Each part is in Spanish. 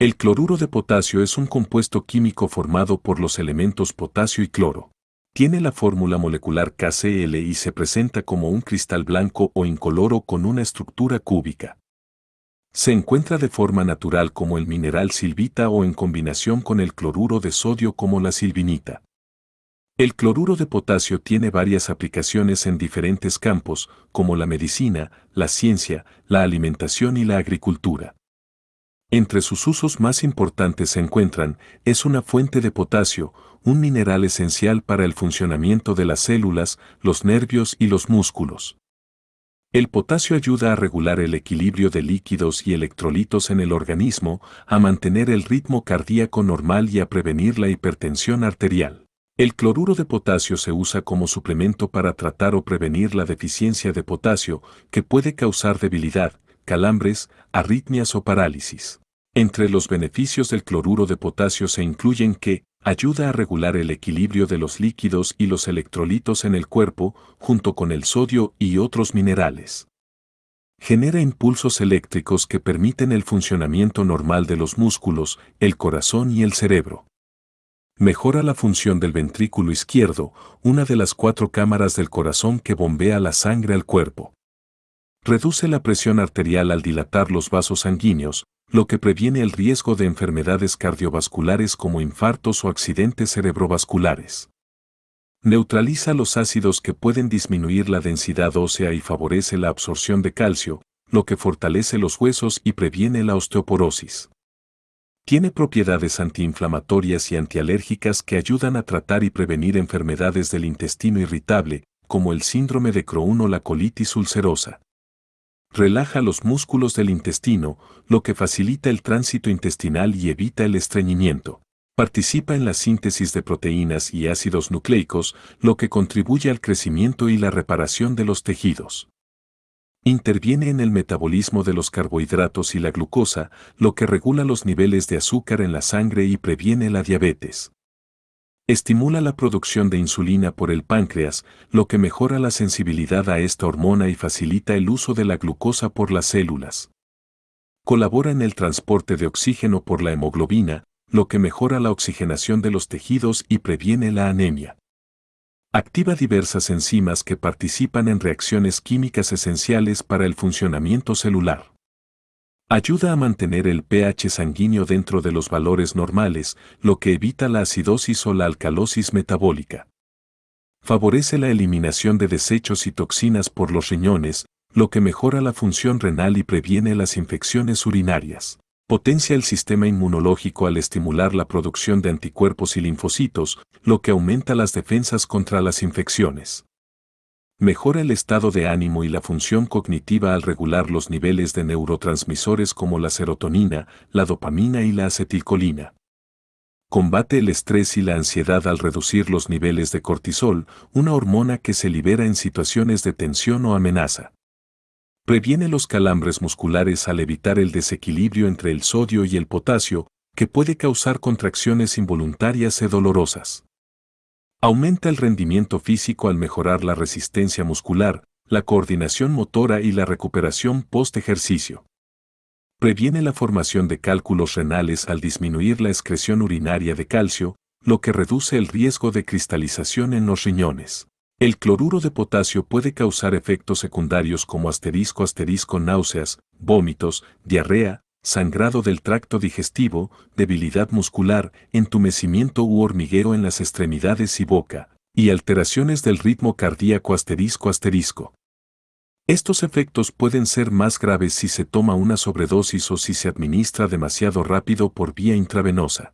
El cloruro de potasio es un compuesto químico formado por los elementos potasio y cloro. Tiene la fórmula molecular KCl y se presenta como un cristal blanco o incoloro con una estructura cúbica. Se encuentra de forma natural como el mineral silvita o en combinación con el cloruro de sodio como la silvinita. El cloruro de potasio tiene varias aplicaciones en diferentes campos, como la medicina, la ciencia, la alimentación y la agricultura. Entre sus usos más importantes se encuentran, es una fuente de potasio, un mineral esencial para el funcionamiento de las células, los nervios y los músculos. El potasio ayuda a regular el equilibrio de líquidos y electrolitos en el organismo, a mantener el ritmo cardíaco normal y a prevenir la hipertensión arterial. El cloruro de potasio se usa como suplemento para tratar o prevenir la deficiencia de potasio, que puede causar debilidad, calambres, arritmias o parálisis. Entre los beneficios del cloruro de potasio se incluyen que ayuda a regular el equilibrio de los líquidos y los electrolitos en el cuerpo, junto con el sodio y otros minerales. Genera impulsos eléctricos que permiten el funcionamiento normal de los músculos, el corazón y el cerebro. Mejora la función del ventrículo izquierdo, una de las cuatro cámaras del corazón que bombea la sangre al cuerpo. Reduce la presión arterial al dilatar los vasos sanguíneos, lo que previene el riesgo de enfermedades cardiovasculares como infartos o accidentes cerebrovasculares. Neutraliza los ácidos que pueden disminuir la densidad ósea y favorece la absorción de calcio, lo que fortalece los huesos y previene la osteoporosis. Tiene propiedades antiinflamatorias y antialérgicas que ayudan a tratar y prevenir enfermedades del intestino irritable, como el síndrome de Crohn o la colitis ulcerosa relaja los músculos del intestino, lo que facilita el tránsito intestinal y evita el estreñimiento. Participa en la síntesis de proteínas y ácidos nucleicos, lo que contribuye al crecimiento y la reparación de los tejidos. Interviene en el metabolismo de los carbohidratos y la glucosa, lo que regula los niveles de azúcar en la sangre y previene la diabetes. Estimula la producción de insulina por el páncreas, lo que mejora la sensibilidad a esta hormona y facilita el uso de la glucosa por las células. Colabora en el transporte de oxígeno por la hemoglobina, lo que mejora la oxigenación de los tejidos y previene la anemia. Activa diversas enzimas que participan en reacciones químicas esenciales para el funcionamiento celular. Ayuda a mantener el pH sanguíneo dentro de los valores normales, lo que evita la acidosis o la alcalosis metabólica. Favorece la eliminación de desechos y toxinas por los riñones, lo que mejora la función renal y previene las infecciones urinarias. Potencia el sistema inmunológico al estimular la producción de anticuerpos y linfocitos, lo que aumenta las defensas contra las infecciones mejora el estado de ánimo y la función cognitiva al regular los niveles de neurotransmisores como la serotonina, la dopamina y la acetilcolina. Combate el estrés y la ansiedad al reducir los niveles de cortisol, una hormona que se libera en situaciones de tensión o amenaza. Previene los calambres musculares al evitar el desequilibrio entre el sodio y el potasio, que puede causar contracciones involuntarias y e dolorosas. Aumenta el rendimiento físico al mejorar la resistencia muscular, la coordinación motora y la recuperación post-ejercicio. Previene la formación de cálculos renales al disminuir la excreción urinaria de calcio, lo que reduce el riesgo de cristalización en los riñones. El cloruro de potasio puede causar efectos secundarios como asterisco asterisco náuseas, vómitos, diarrea, sangrado del tracto digestivo, debilidad muscular, entumecimiento u hormiguero en las extremidades y boca, y alteraciones del ritmo cardíaco asterisco asterisco. Estos efectos pueden ser más graves si se toma una sobredosis o si se administra demasiado rápido por vía intravenosa.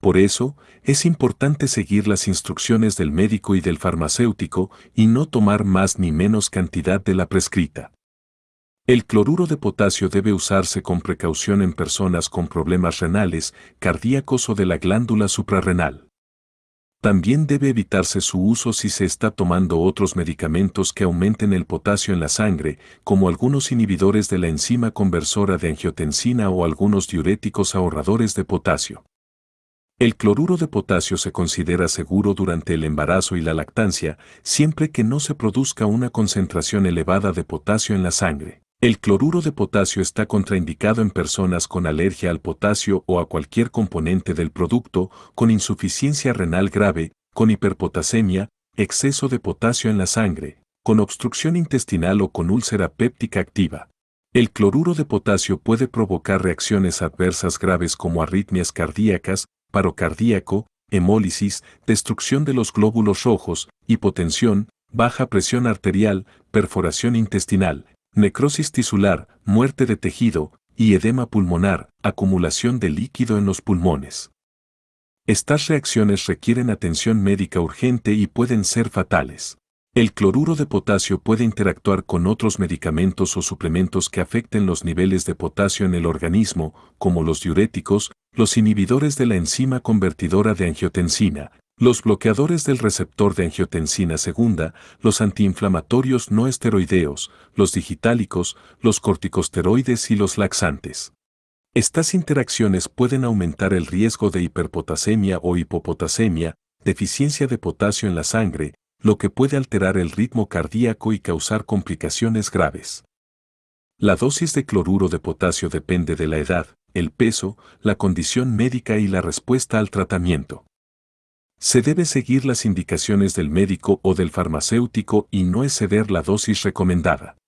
Por eso, es importante seguir las instrucciones del médico y del farmacéutico y no tomar más ni menos cantidad de la prescrita. El cloruro de potasio debe usarse con precaución en personas con problemas renales, cardíacos o de la glándula suprarrenal. También debe evitarse su uso si se está tomando otros medicamentos que aumenten el potasio en la sangre, como algunos inhibidores de la enzima conversora de angiotensina o algunos diuréticos ahorradores de potasio. El cloruro de potasio se considera seguro durante el embarazo y la lactancia, siempre que no se produzca una concentración elevada de potasio en la sangre. El cloruro de potasio está contraindicado en personas con alergia al potasio o a cualquier componente del producto, con insuficiencia renal grave, con hiperpotasemia, exceso de potasio en la sangre, con obstrucción intestinal o con úlcera péptica activa. El cloruro de potasio puede provocar reacciones adversas graves como arritmias cardíacas, paro cardíaco, hemólisis, destrucción de los glóbulos rojos, hipotensión, baja presión arterial, perforación intestinal, necrosis tisular, muerte de tejido, y edema pulmonar, acumulación de líquido en los pulmones. Estas reacciones requieren atención médica urgente y pueden ser fatales. El cloruro de potasio puede interactuar con otros medicamentos o suplementos que afecten los niveles de potasio en el organismo, como los diuréticos, los inhibidores de la enzima convertidora de angiotensina, los bloqueadores del receptor de angiotensina segunda, los antiinflamatorios no esteroideos, los digitálicos, los corticosteroides y los laxantes. Estas interacciones pueden aumentar el riesgo de hiperpotasemia o hipopotasemia, deficiencia de potasio en la sangre, lo que puede alterar el ritmo cardíaco y causar complicaciones graves. La dosis de cloruro de potasio depende de la edad, el peso, la condición médica y la respuesta al tratamiento. Se debe seguir las indicaciones del médico o del farmacéutico y no exceder la dosis recomendada.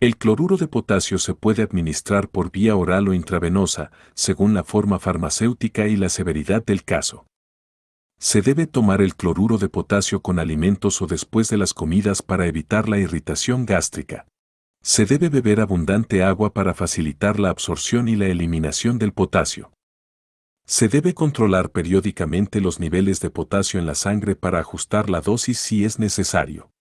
El cloruro de potasio se puede administrar por vía oral o intravenosa, según la forma farmacéutica y la severidad del caso. Se debe tomar el cloruro de potasio con alimentos o después de las comidas para evitar la irritación gástrica. Se debe beber abundante agua para facilitar la absorción y la eliminación del potasio. Se debe controlar periódicamente los niveles de potasio en la sangre para ajustar la dosis si es necesario.